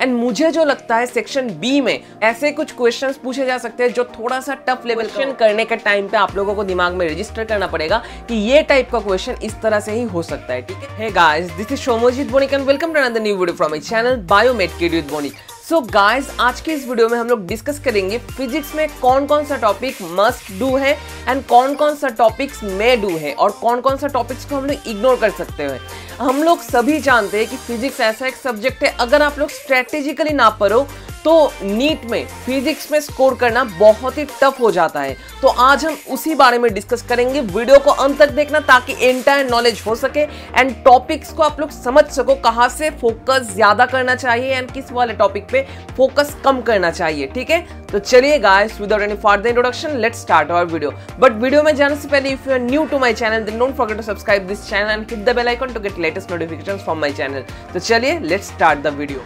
and मुझे जो लगता है सेक्शन बी में ऐसे कुछ क्वेश्चन पूछे जा सकते हैं जो थोड़ा सा टफ लेवल क्वेश्चन करने के टाइम पे आप लोगों को दिमाग में रजिस्टर करना पड़ेगा कि ये टाइप का क्वेश्चन इस तरह से ही हो सकता है ठीक है guys this is Bonik and welcome to another new video from my channel Biomed Bonik so so guys आज के इस वीडियो में हम लोग डिस्कस करेंगे फिजिक्स में कौन कौन सा टॉपिक मस्ट डू है एंड कौन कौन सा टॉपिक्स मे डू है और कौन कौन सा टॉपिक्स को हम लोग इग्नोर कर सकते हैं हम लोग सभी जानते हैं कि फिजिक्स ऐसा एक सब्जेक्ट है अगर आप लोग स्ट्रेटेजिकली ना पढ़ो तो नीट में फिजिक्स में स्कोर करना बहुत ही टफ हो जाता है तो आज हम उसी बारे में डिस्कस करेंगे वीडियो को अंत तक देखना ताकि एंटायर नॉलेज हो सके एंड टॉपिक्स को आप लोग समझ सको कहाँ से फोकस ज़्यादा करना चाहिए एंड किस वाले टॉपिक पे फोकस कम करना चाहिए ठीक है तो चलिए guys without any further introduction let's start our video but video में जाने से पहले if you are new to my channel then don't forget to subscribe this channel and hit the bell icon to get latest notifications from my channel तो चलिए let's start the video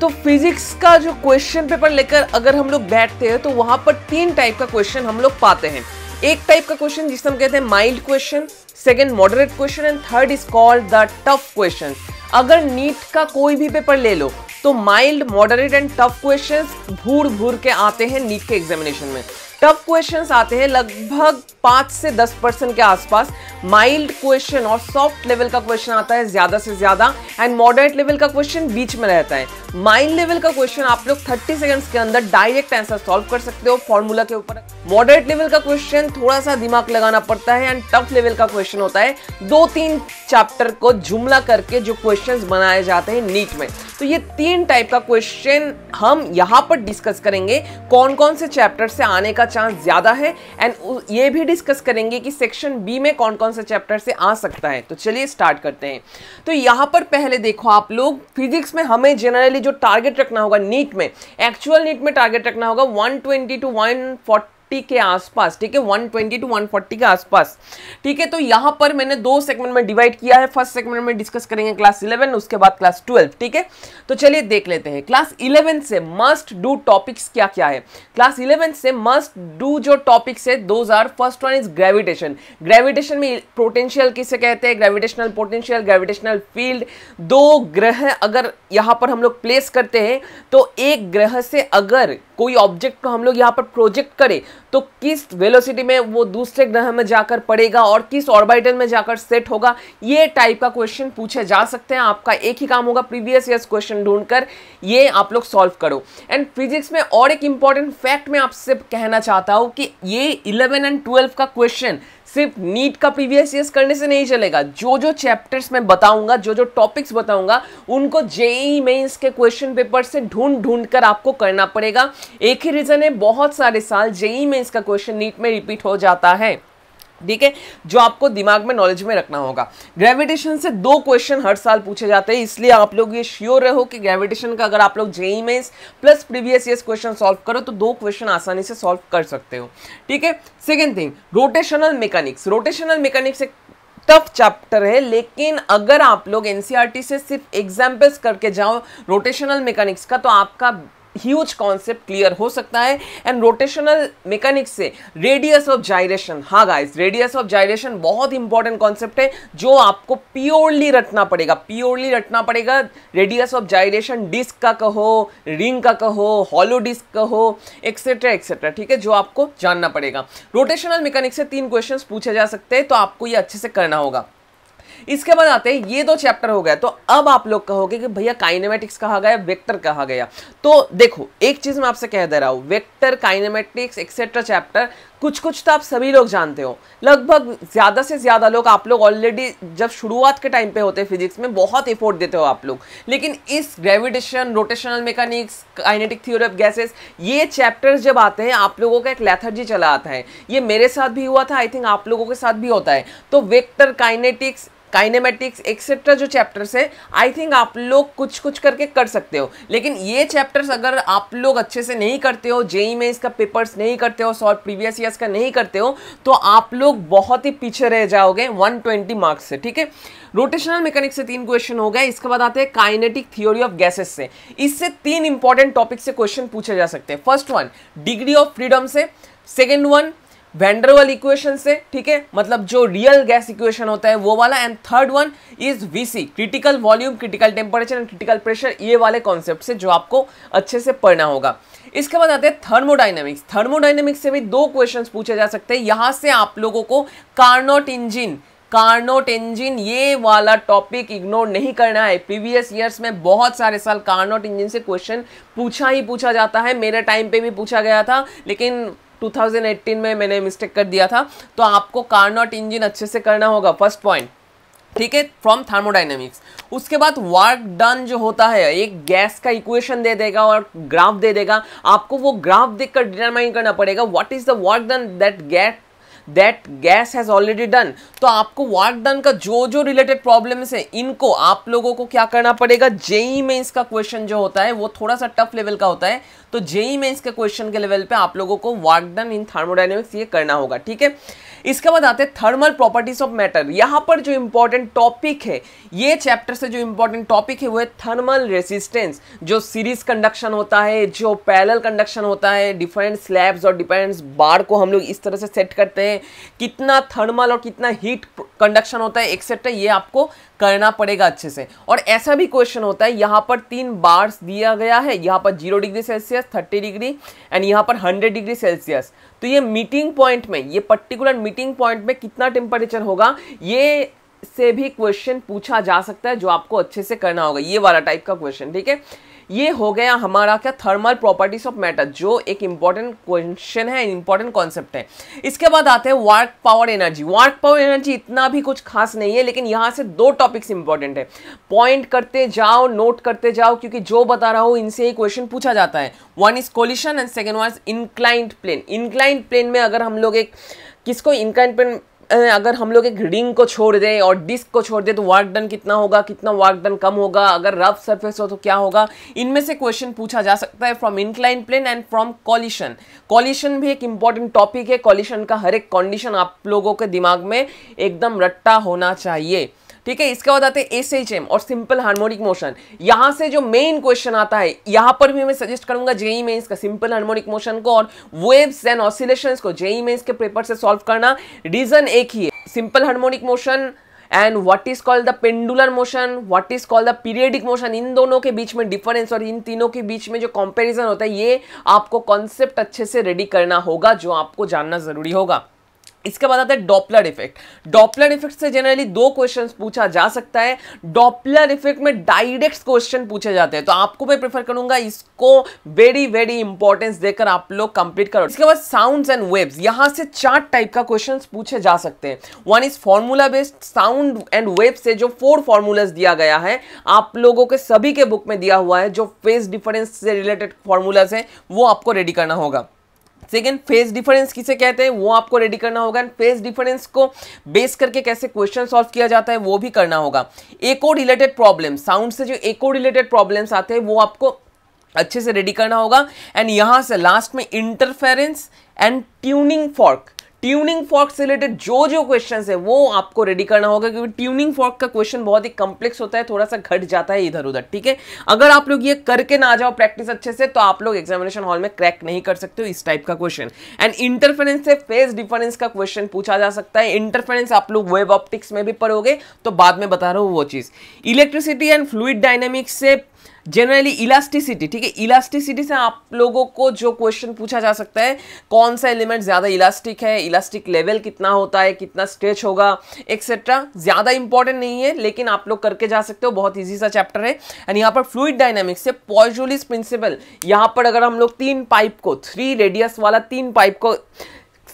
तो physics का जो question paper लेकर अगर हम लोग बैठते हैं तो वहाँ पर तीन टाइप का क्वेश्चन हम लोग पाते हैं एक टाइप का क्वेश्चन जिसे हम कहते हैं mild question second moderate question and third is called the tough question अगर नीट का कोई भी पेपर ले लो तो mild moderate and tough question भूर भूर के आते हैं नीट के एग्जामिनेशन में टफ क्वेश्चन आते हैं लगभग पांच से दस परसेंट के आसपास माइल्ड क्वेश्चन और सॉफ्ट लेवल का क्वेश्चन आता है ज़्यादा से ज़्यादा एंड मॉडरेट लेवल का क्वेश्चन बीच में रहता है माइल्ड लेवल का क्वेश्चन आप लोग थर्टी सेकेंड्स के अंदर डायरेक्ट आंसर सॉल्व कर सकते हो फॉर्मूला के ऊपर मॉडरेट लेवल का क्वेश्चन थोड़ा सा दिमाग लगाना पड़ता है एंड टफ लेवल का क्वेश्चन होता है दो तीन चैप्टर को जुमला करके जो क्वेश्चन बनाए जाते हैं नीट में तो ये तीन टाइप का क्वेश्चन हम यहाँ पर डिस्कस करेंगे कौन कौन से चैप्टर से आने का चांस ज़्यादा है एंड ये भी डिस्कस करेंगे कि सेक्शन बी में कौन कौन से चैप्टर से आ सकता है तो चलिए स्टार्ट करते हैं तो यहाँ पर पहले देखो आप लोग फिजिक्स में हमें जनरली जो टारगेट रखना होगा नीट में एक्चुअल नीट में टारगेट रखना होगा one twenty to one forty 140 के आसपास ठीक है 120 टू वन के आसपास ठीक है तो यहां पर मैंने दो सेगमेंट में डिवाइड किया है फर्स्ट सेगमेंट में डिस्कस करेंगे क्लास इलेवन उसके बाद क्लास ट्वेल्व ठीक है तो चलिए देख लेते हैं क्लास इलेवन से मस्ट डू टॉपिक्स क्या क्या है क्लास इलेवन से मस्ट डू जो टॉपिक्स है दो are first one is gravitation gravitation में पोटेंशियल किसे कहते हैं ग्रेविटेशनल पोटेंशियल ग्रेविटेशनल फील्ड दो ग्रह अगर यहां पर हम लोग प्लेस करते हैं तो एक ग्रह से अगर कोई ऑब्जेक्ट को हम लोग यहाँ पर प्रोजेक्ट करें तो किस वेलोसिटी में वो दूसरे ग्रह में जाकर पड़ेगा और किस ऑर्बिटल में जाकर सेट होगा ये टाइप का क्वेश्चन पूछे जा सकते हैं आपका एक ही काम होगा प्रीवियस ईयर क्वेश्चन ढूंढकर ये आप लोग सॉल्व करो एंड फिजिक्स में और एक इंपॉर्टेंट फैक्ट मैं आपसे कहना चाहता हूँ कि ये इलेवन एंड ट्वेल्व का क्वेश्चन सिर्फ नीट का प्रीवियस ईयर करने से नहीं चलेगा जो जो चैप्टर्स मैं बताऊंगा जो जो टॉपिक्स बताऊंगा उनको जेई मेन्स के क्वेश्चन पेपर से ढूंढ ढूंढ कर आपको करना पड़ेगा एक ही रीज़न है बहुत सारे साल जेई मेन्स का क्वेश्चन नीट में रिपीट हो जाता है ठीक है जो आपको दिमाग में नॉलेज में रखना होगा ग्रेविटेशन से दो क्वेश्चन हर साल पूछे जाते हैं इसलिए आप लोग ये श्योर रहो कि ग्रेविटेशन का अगर आप लोग JEE Main plus previous year question solve करो तो दो क्वेश्चन आसानी से सॉल्व कर सकते हो ठीक है second thing rotational mechanics rotational mechanics एक टफ चैप्टर है लेकिन अगर आप लोग एनसीआरटी e से सिर्फ एग्जाम्पल्स करके जाओ रोटेशनल मैकेनिक्स का तो आपका ह्यूज कॉन्सेप्ट क्लियर हो सकता है एंड रोटेशनल मैकेनिक्स से रेडियस ऑफ जायरेशन हाँ गाइस रेडियस ऑफ जायरेशन बहुत इंपॉर्टेंट कॉन्सेप्ट है जो आपको प्योरली रटना पड़ेगा प्योरली रटना पड़ेगा रेडियस ऑफ जायरेशन डिस्क का कहो रिंग का कहो हॉलो डिस्क कहो एक्सेट्रा एक्सेट्रा ठीक है जो आपको जानना पड़ेगा रोटेशनल मैकेनिक्स से तीन क्वेश्चन पूछे जा सकते हैं तो आपको ये अच्छे से करना होगा इसके बाद आते हैं ये दो चैप्टर हो गया तो अब आप लोग कहोगे कि भैया काइनेमेटिक्स कहा गया वेक्टर कहा गया तो देखो एक चीज़ मैं आपसे कह दे रहा हूँ वेक्टर काइनेमेटिक्स एक्सेट्रा चैप्टर कुछ कुछ तो आप सभी लोग जानते हो लगभग ज़्यादा से ज़्यादा लोग आप लोग ऑलरेडी जब शुरुआत के टाइम पे होते हैं फिजिक्स में बहुत एफोर्ट देते हो आप लोग लेकिन इस gravitation rotational mechanics kinetic theory of gases ये चैप्टर्स जब आते हैं आप लोगों का एक लैथर्जी चला आता है ये मेरे साथ भी हुआ था आई थिंक आप लोगों के साथ भी होता है तो वेक्टर काइनेटिक्स काइनेमेटिक्स एक्सेट्रा जो चैप्टर्स है आई थिंक आप लोग कुछ कुछ करके कर सकते हो लेकिन ये चैप्टर्स अगर आप लोग अच्छे से नहीं करते हो जेई e में इसका पेपर्स नहीं करते हो सॉल्व प्रीवियस ईयर्स का नहीं करते हो तो आप लोग बहुत ही पीछे रह जाओगे 120 मार्क्स से ठीक है रोटेशनल मैकेनिक्स से तीन क्वेश्चन हो गए इसके बाद आते हैं काइनेटिक थ्योरी ऑफ गैसेस से इससे तीन इंपॉर्टेंट टॉपिक से क्वेश्चन पूछे जा सकते हैं first one degree of freedom से सेकेंड वन वेंडरवल इक्वेशन से ठीक है मतलब जो रियल गैस इक्वेशन होता है वो वाला and third one is VC critical volume critical temperature and critical pressure ये वाले कॉन्सेप्ट से जो आपको अच्छे से पढ़ना होगा इसके बाद आते हैं थर्मोडाइनमिक्स थर्मोडाइनमिक्स से भी दो क्वेश्चन पूछे जा सकते हैं यहाँ से आप लोगों को कार्नोट इंजिन कार्नोट इंजिन ये वाला टॉपिक इग्नोर नहीं करना है प्रीवियस ईयर्स में बहुत सारे साल कार्नोट इंजिन से क्वेश्चन पूछा ही पूछा जाता है मेरे टाइम पे भी पूछा गया था लेकिन 2018 में मैंने मिस्टेक कर दिया था तो आपको कार्नॉट इंजन अच्छे से करना होगा फर्स्ट पॉइंट ठीक है फ्रॉम थर्मोडाइनमिक्स उसके बाद वर्क डन जो होता है एक गैस का इक्वेशन दे देगा और ग्राफ दे देगा आपको वो ग्राफ देखकर डिटरमाइन करना पड़ेगा what is the work done that gas that gas has already done तो आपको वर्क डन का जो जो रिलेटेड प्रॉब्लम है इनको आप लोगों को क्या करना पड़ेगा जेई e में इसका क्वेश्चन जो होता है वो थोड़ा सा टफ लेवल का होता है तो जेई e में इसके क्वेश्चन के लेवल पे आप लोगों को वर्क डन इन थर्मोडाइनमिक्स ये करना होगा ठीक है इसके बाद आते हैं थर्मल प्रॉपर्टीज ऑफ मैटर यहाँ पर जो इंपॉर्टेंट टॉपिक है ये चैप्टर से जो इंपॉर्टेंट टॉपिक है वो है थर्मल रेसिस्टेंस जो सीरीज कंडक्शन होता है जो पैरल कंडक्शन होता है डिफरेंट स्लैब्स और डिफरेंट बार को हम लोग इस तरह से सेट करते हैं है कितना थर्मल और कितना हीट कंडक्शन होता है एक्सेट्रा ये आपको करना पड़ेगा अच्छे से और ऐसा भी क्वेश्चन होता है यहाँ पर तीन बार्स दिया गया है यहाँ पर zero degree Celsius thirty degree and यहाँ पर हंड्रेड डिग्री सेल्सियस तो ये मीटिंग पॉइंट में ये पर्टिकुलर मीटिंग पॉइंट में कितना टेम्परेचर होगा ये से भी क्वेश्चन पूछा जा सकता है जो आपको अच्छे से करना होगा ये वाला टाइप का क्वेश्चन ठीक है ये हो गया हमारा क्या थर्मल प्रॉपर्टीज ऑफ मैटर जो एक इंपॉर्टेंट क्वेश्चन है इंपॉर्टेंट कॉन्सेप्ट है इसके बाद आते हैं work power energy work power energy इतना भी कुछ खास नहीं है लेकिन यहाँ से दो टॉपिक्स इंपॉर्टेंट है पॉइंट करते जाओ नोट करते जाओ क्योंकि जो बता रहा हूँ इनसे ही क्वेश्चन पूछा जाता है one is collision and second one is inclined plane inclined plane में अगर हम लोग एक किसको इंक्लाइंट प्लेन अगर हम लोग एक रिंग को छोड़ दें और डिस्क को छोड़ दें तो वर्क डन कितना होगा कितना वर्क डन कम होगा अगर रफ सरफेस हो तो क्या होगा इनमें से क्वेश्चन पूछा जा सकता है from incline plane and from collision collision भी एक इंपॉर्टेंट टॉपिक है कॉलिशन का हर एक कंडीशन आप लोगों के दिमाग में एकदम रट्टा होना चाहिए ठीक है इसके बाद आते हैं एस एच एम और सिंपल हार्मोनिक मोशन यहां से जो मेन क्वेश्चन आता है यहां पर भी मैं सजेस्ट करूंगा जेई में इसका सिंपल हार्मोनिक मोशन को और वेव्स एंड ऑसिलेशन को जेई में इसके पेपर से सॉल्व करना रीजन एक ही है simple harmonic motion and what is called the pendular motion what is called the periodic motion इन दोनों के बीच में डिफरेंस और इन तीनों के बीच में जो कंपैरिजन होता है ये आपको कॉन्सेप्ट अच्छे से रेडी करना होगा जो आपको जानना जरूरी होगा इसके बाद आता है डॉपलर इफेक्ट डॉपलर इफेक्ट से जनरली दो क्वेश्चन पूछा जा सकता है डॉपलर इफेक्ट में डायरेक्ट क्वेश्चन पूछे जाते हैं तो आपको मैं प्रेफर करूंगा इसको वेरी वेरी इंपॉर्टेंस देकर आप लोग कंप्लीट करो इसके बाद साउंड एंड वेव्स यहां से चार टाइप का क्वेश्चन पूछे जा सकते हैं one is formula based sound and wave से जो फोर फॉर्मूलाज दिया गया है आप लोगों के सभी के बुक में दिया हुआ है जो फेस डिफरेंस से रिलेटेड फॉर्मूलाज है वो आपको रेडी करना होगा सेकेंड फेज डिफरेंस किसे कहते हैं वो आपको रेडी करना होगा एंड फेज डिफरेंस को बेस करके कैसे क्वेश्चन सॉल्व किया जाता है वो भी करना होगा एको रिलेटेड प्रॉब्लम साउंड से जो एको रिलेटेड प्रॉब्लम्स आते हैं वो आपको अच्छे से रेडी करना होगा एंड यहाँ से लास्ट में interference and tuning fork tuning fork से रिलेटेड जो जो क्वेश्चन है वो आपको रेडी करना होगा क्योंकि ट्यूनिंग फॉर्क का क्वेश्चन बहुत ही कॉम्प्लेक्स होता है थोड़ा सा घट जाता है इधर उधर ठीक है अगर आप लोग ये करके ना जाओ प्रैक्टिस अच्छे से तो आप लोग एग्जामिनेशन हॉल में क्रैक नहीं कर सकते हो इस टाइप का क्वेश्चन एंड इंटरफेरेंस से फेस डिफरेंस का क्वेश्चन पूछा जा सकता है इंटरफेरेंस आप लोग वेब ऑप्टिक्स में भी पढ़ोगे तो बाद में बता रहा हूँ वो चीज़ इलेक्ट्रिसिटी एंड फ्लूड डायनेमिक्स से जनरली इलास्टिसिटी ठीक है इलास्टिसिटी से आप लोगों को जो क्वेश्चन पूछा जा सकता है कौन सा एलिमेंट ज़्यादा इलास्टिक है इलास्टिक लेवल कितना होता है कितना स्ट्रेच होगा एक्सेट्रा ज़्यादा इंपॉर्टेंट नहीं है लेकिन आप लोग करके जा सकते हो बहुत ईजी सा चैप्टर है एंड यहाँ पर फ्लूड डायनामिक्स से पॉजुलिस प्रिंसिपल यहाँ पर अगर हम लोग तीन पाइप को थ्री रेडियस वाला तीन पाइप को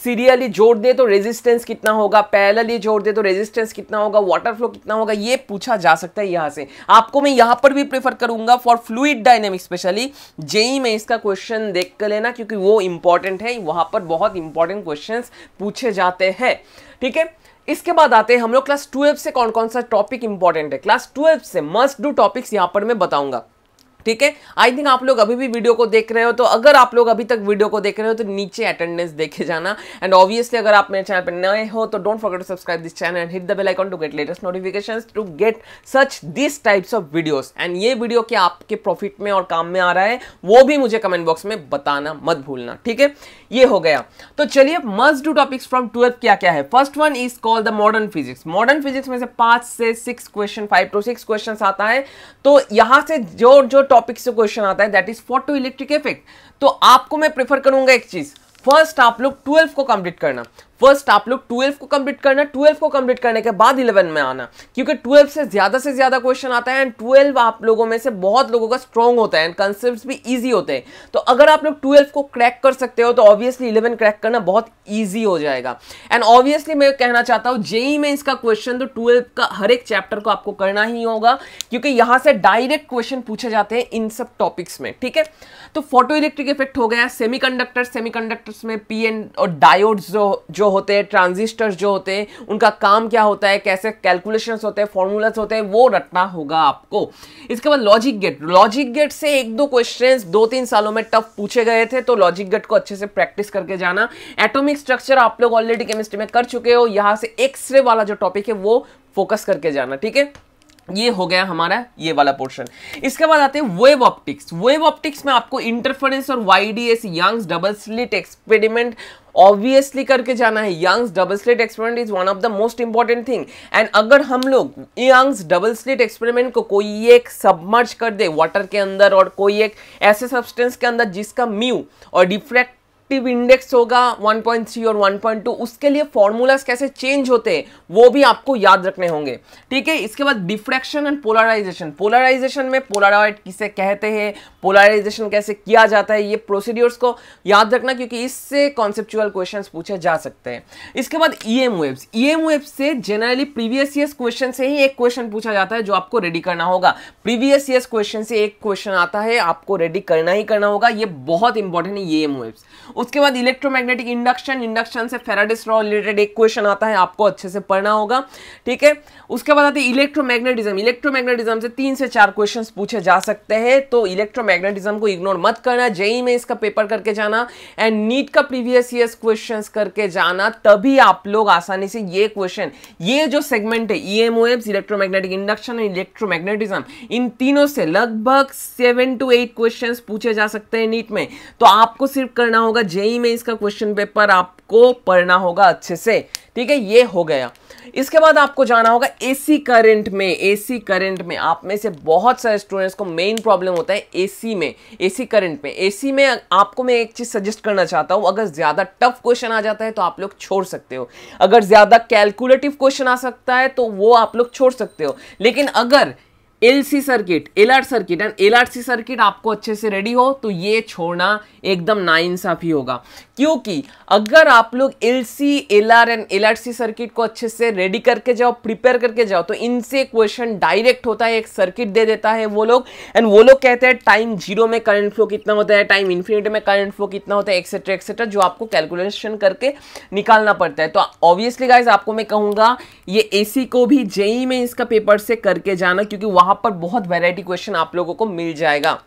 सीरियली जोड़ दे तो रेजिस्टेंस कितना होगा पैरेलली जोड़ दे तो रेजिस्टेंस कितना होगा वाटर फ्लो कितना होगा ये पूछा जा सकता है यहाँ से आपको मैं यहाँ पर भी प्रेफर करूंगा for fluid dynamic specially JEE में इसका क्वेश्चन देख कर लेना क्योंकि वो इंपॉर्टेंट है वहाँ पर बहुत इंपॉर्टेंट क्वेश्चन पूछे जाते हैं ठीक है इसके बाद आते हैं हम लोग क्लास ट्वेल्व से कौन कौन सा टॉपिक इंपॉर्टेंट है क्लास ट्वेल्व से मस्ट डू टॉपिक्स यहाँ पर मैं बताऊंगा ठीक है आई थिंक आप लोग अभी भी वीडियो को देख रहे हो तो अगर आप लोग अभी तक वीडियो को देख रहे हो तो नीचे अटेंडेंस देखे जाना एंड ऑब्वियसली अगर आप मेरे चैनल पर नए हो तो don't forget to subscribe this channel and hit the bell icon to get latest notification to get such this types of video and ये वीडियो क्या आपके प्रॉफिट में और काम में आ रहा है वो भी मुझे कमेंट बॉक्स में बताना मत भूलना ठीक है ये हो गया तो चलिए must do topics from twelfth क्या क्या है first one is called the modern physics modern physics में से पांच से six question five to six question आता है तो यहां से जो जो टॉपिक से क्वेश्चन आता है that is photo electric effect तो आपको मैं प्रेफर करूंगा एक चीज फर्स्ट आप लोग ट्वेल्व को कंप्लीट करना फर्स्ट आप लोग ट्वेल्व को कंप्लीट करना ट्वेल्व को कंप्लीट करने के बाद इलेवन में आना क्योंकि ट्वेल्व से ज़्यादा से ज़्यादा क्वेश्चन आता है एंड ट्वेल्व आप लोगों में से बहुत लोगों का स्ट्रॉन्ग होता है एंड कंसेप्ट भी ईजी होते हैं तो अगर आप लोग ट्वेल्व को क्रैक कर सकते हो तो ऑब्वियसली इलेवन क्रैक करना बहुत ईजी हो जाएगा एंड ऑब्वियसली मैं कहना चाहता हूँ जेई में इसका क्वेश्चन तो ट्वेल्व का हर एक चैप्टर को आपको करना ही होगा क्योंकि यहाँ से डायरेक्ट क्वेश्चन पूछे जाते हैं इन सब टॉपिक्स में ठीक है तो फोटो इलेक्ट्रिक इफेक्ट हो गया सेमी सेमी सेमीकंडक्टर्स में पी एन और डायोड जो जो होते हैं ट्रांजिस्टर्स जो होते हैं उनका काम क्या होता है कैसे कैलकुलेशन होते हैं फॉर्मूलाज होते हैं वो रटना होगा आपको इसके बाद लॉजिक गेट लॉजिक गेट से एक दो क्वेश्चन दो तीन सालों में टफ पूछे गए थे तो लॉजिक गेट को अच्छे से प्रैक्टिस करके जाना एटोमिक स्ट्रक्चर आप लोग ऑलरेडी केमिस्ट्री में कर चुके हो यहाँ से एक्सरे वाला जो टॉपिक है वो फोकस करके जाना ठीक है ये हो गया हमारा ये वाला पोर्शन इसके बाद आते हैं वेव ऑप्टिक्स वेव ऑप्टिक्स में आपको इंटरफेरेंस और YDS Young's double slit experiment obviously करके जाना है Young's double slit experiment is one of the most important thing and अगर हम लोग यंग्स डबल स्लिट एक्सपेरिमेंट को कोई एक सबमर्ज कर दे वाटर के अंदर और कोई एक ऐसे सब्सटेंस के अंदर जिसका म्यू और डिफ्रैक्ट एक्टिव इंडेक्स होगा 1.3 और 1.2 उसके लिए फॉर्मूलाज कैसे चेंज होते हैं वो भी आपको याद रखने होंगे ठीक है इसके बाद डिफ्रैक्शन एंड पोलराइजेशन पोलराइजेशन में पोलराइड किसे कहते हैं पोलराइजेशन कैसे किया जाता है ये प्रोसीड्योर्स को याद रखना क्योंकि इससे कॉन्सेप्चुअल क्वेश्चन पूछे जा सकते हैं इसके बाद E M waves E M waves से जनरली प्रीवियस ईयर क्वेश्चन से ही एक क्वेश्चन पूछा जाता है जो आपको रेडी करना होगा प्रीवियस ईयर क्वेश्चन से एक क्वेश्चन आता है आपको रेडी करना ही करना होगा ये बहुत इंपॉर्टेंट है ई एम वेब्स उसके बाद इलेक्ट्रोमैग्नेटिक इंडक्शन इंडक्शन से फेराडिस रॉ रिलेटेड एक क्वेश्चन आता है आपको अच्छे से पढ़ना होगा ठीक है उसके बाद आते हैं इलेक्ट्रोमैग्नेटिज्म इलेक्ट्रोमैग्नेटिज्म से तीन से चार क्वेश्चन पूछे जा सकते हैं तो इलेक्ट्रोमैग्नेटिज्म को इग्नोर मत करना जेई में इसका पेपर करके जाना एंड नीट का प्रीवियस ईयर क्वेश्चन करके जाना तभी आप लोग आसानी से ये क्वेश्चन ये जो सेगमेंट है ई इलेक्ट्रोमैग्नेटिक इंडक्शन एंड इलेक्ट्रोमैग्नेटिज्म इन तीनों से लगभग सेवन टू एट क्वेश्चन पूछे जा सकते हैं नीट में तो आपको सिर्फ करना होगा होगा जेई में इसका क्वेश्चन पेपर आपको पढ़ना होगा अच्छे से ठीक है ये हो गया इसके बाद आपको जाना होगा एसी करंट में एसी करंट में आप में से बहुत सारे स्टूडेंट्स को मेन प्रॉब्लम होता है एसी में एसी करंट में एसी में आपको मैं एक चीज़ सजेस्ट करना चाहता हूँ अगर ज़्यादा टफ क्वेश्चन आ जाता है तो आप लोग छोड़ सकते हो अगर ज़्यादा कैलकुलेटिव क्वेश्चन आ सकता है तो वो आप लोग छोड़ सकते हो लेकिन अगर LC circuit LR circuit and LRC circuit आपको अच्छे से रेडी हो तो ये छोड़ना एकदम नाइंसाफी होगा क्योंकि अगर आप लोग L C L R and L R C circuit को अच्छे से रेडी करके जाओ प्रिपेयर करके जाओ तो इनसे क्वेश्चन डायरेक्ट होता है एक सर्किट दे देता है वो लोग एंड वो लोग कहते हैं टाइम जीरो में करंट फ्लो कितना होता है टाइम इन्फिनिटी में करंट फ्लो कितना होता है एक्सेट्रा एक्सेट्रा जो आपको कैलकुलेशन करके निकालना पड़ता है तो ऑब्वियसली गाइज आपको मैं कहूँगा ये ए को भी जेई e में इसका पेपर से करके जाना क्योंकि वहाँ पर बहुत वेराइटी क्वेश्चन आप लोगों को मिल जाएगा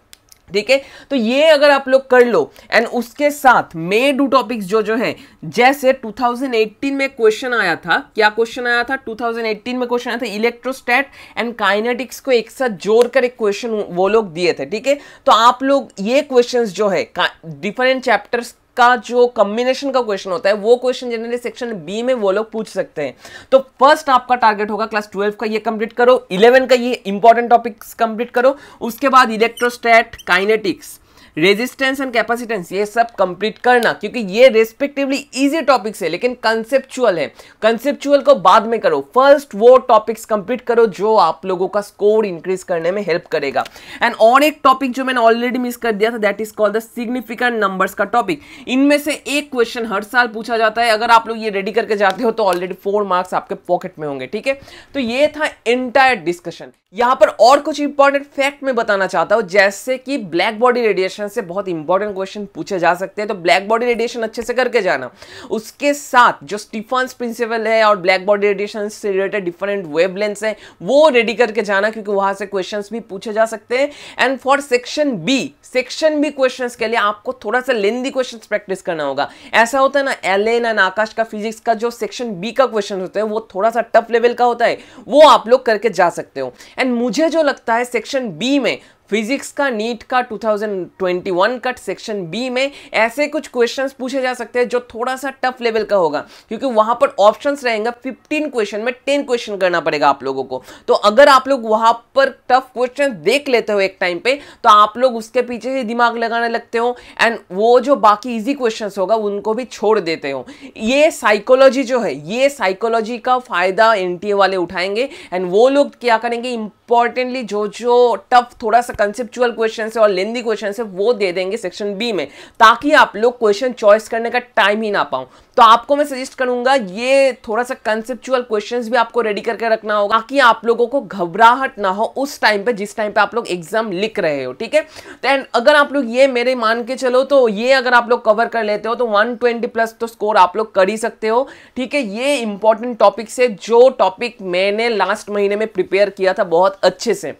ठीक है तो ये अगर आप लोग कर लो एंड उसके साथ मे डू टॉपिक्स जो जो हैं जैसे 2018 में क्वेश्चन आया था क्या क्वेश्चन आया था 2018 में क्वेश्चन आया था इलेक्ट्रोस्टैट एंड काइनेटिक्स को एक साथ जोड़कर एक क्वेश्चन वो लोग दिए थे ठीक है तो आप लोग ये क्वेश्चंस जो है डिफरेंट चैप्टर्स का जो कम्बिनेशन का क्वेश्चन होता है वो क्वेश्चन जनरली सेक्शन बी में वो लोग पूछ सकते हैं तो फर्स्ट आपका टारगेट होगा क्लास ट्वेल्व का ये कंप्लीट करो इलेवन का ये इंपॉर्टेंट टॉपिक्स कंप्लीट करो उसके बाद electrostatics resistance and capacitance ये सब कंप्लीट करना क्योंकि ये रेस्पेक्टिवली इजी टॉपिक्स है लेकिन कंसेप्चुअल है कंसेप्चुअल को बाद में करो फर्स्ट वो टॉपिक्स कंप्लीट करो जो आप लोगों का स्कोर इंक्रीज करने में हेल्प करेगा एंड और एक टॉपिक जो मैंने ऑलरेडी मिस कर दिया था that is called the significant numbers का टॉपिक इनमें से एक क्वेश्चन हर साल पूछा जाता है अगर आप लोग ये रेडी करके जाते हो तो ऑलरेडी फोर मार्क्स आपके पॉकेट में होंगे ठीक है तो ये था एंटायर डिस्कशन यहां पर और कुछ इंपॉर्टेंट फैक्ट में बताना चाहता हूं जैसे कि ब्लैक बॉडी रेडिएशन क्वेश्चन से बहुत इंपॉर्टेंट क्वेश्चन पूछे जा सकते हैं तो ब्लैक बॉडी रेडिएशन अच्छे से करके जाना उसके साथ जो स्टीफन प्रिंसिपल है और ब्लैक बॉडी रेडिएशन से रिलेटेड डिफरेंट वेब है वो रेडी करके जाना क्योंकि वहां से क्वेश्चन भी पूछे जा सकते हैं and for section B section B question के लिए आपको थोड़ा सा लेंदी क्वेश्चन प्रैक्टिस करना होगा ऐसा होता है ना एल एन एंड आकाश का फिजिक्स का जो सेक्शन बी का क्वेश्चन होता है वो थोड़ा सा टफ लेवल का होता है वो आप लोग करके जा सकते हो एंड मुझे जो लगता है सेक्शन बी में फिजिक्स का नीट का 2021 कट सेक्शन बी में ऐसे कुछ क्वेश्चंस पूछे जा सकते हैं जो थोड़ा सा टफ लेवल का होगा क्योंकि वहां पर ऑप्शंस रहेंगे 15 क्वेश्चन में 10 क्वेश्चन करना पड़ेगा आप लोगों को तो अगर आप लोग वहां पर टफ क्वेश्चन देख लेते हो एक टाइम पे तो आप लोग उसके पीछे ही दिमाग लगाने लगते हो एंड वो जो बाकी ईजी क्वेश्चन होगा उनको भी छोड़ देते हो ये साइकोलॉजी जो है ये साइकोलॉजी का फायदा एन वाले उठाएंगे एंड वो लोग क्या करेंगे इंपॉर्टेंटली जो जो टफ थोड़ा सा कंसेप्चुअल क्वेश्चन है और लेंदी क्वेश्चन है वो दे देंगे सेक्शन बी में ताकि आप लोग क्वेश्चन चॉइस करने का टाइम ही ना पाऊं तो आपको मैं सजेस्ट करूंगा ये थोड़ा सा कंसेप्चुअल क्वेश्चन भी आपको रेडी करके रखना होगा ताकि आप लोगों को घबराहट ना हो उस टाइम पे जिस टाइम पे आप लोग एग्जाम लिख रहे हो ठीक है देन अगर आप लोग ये मेरे मान के चलो तो ये अगर आप लोग कवर कर लेते हो तो 120 प्लस तो स्कोर आप लोग कर ही सकते हो ठीक है ये इंपॉर्टेंट टॉपिक्स है जो टॉपिक मैंने लास्ट महीने में प्रिपेयर किया था बहुत अच्छे से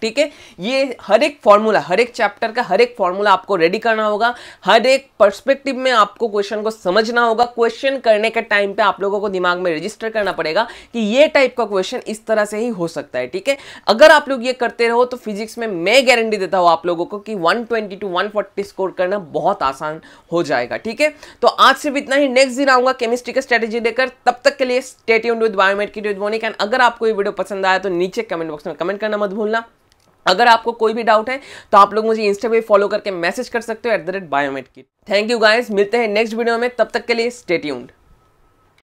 ठीक है ये हर एक फॉर्मूला हर एक चैप्टर का हर एक फॉर्मूला आपको रेडी करना होगा हर एक पर्सपेक्टिव में आपको क्वेश्चन को समझना होगा क्वेश्चन करने के टाइम पे आप लोगों को दिमाग में रजिस्टर करना पड़ेगा कि ये टाइप का क्वेश्चन इस तरह से ही हो सकता है ठीक है अगर आप लोग ये करते रहो तो फिजिक्स में मैं गारंटी देता हूँ आप लोगों को कि वन टू वन स्कोर करना बहुत आसान हो जाएगा ठीक है तो आज सिर्फ इतना ही नेक्स्ट दिन आऊंगा केमिस्ट्री का स्ट्रेटेजी देकर तब तक के लिए स्टेट यून विद बायोमेट की एंड अगर आपको ये वीडियो पसंद आया तो नीचे कमेंट बॉक्स में कमेंट करना मत भूलना अगर आपको कोई भी डाउट है तो आप लोग मुझे इंस्टा पे फॉलो करके मैसेज कर सकते हो एट द रेट बायोमेट की थैंक यू गाइज मिलते हैं नेक्स्ट वीडियो में तब तक के लिए स्टेट्यूड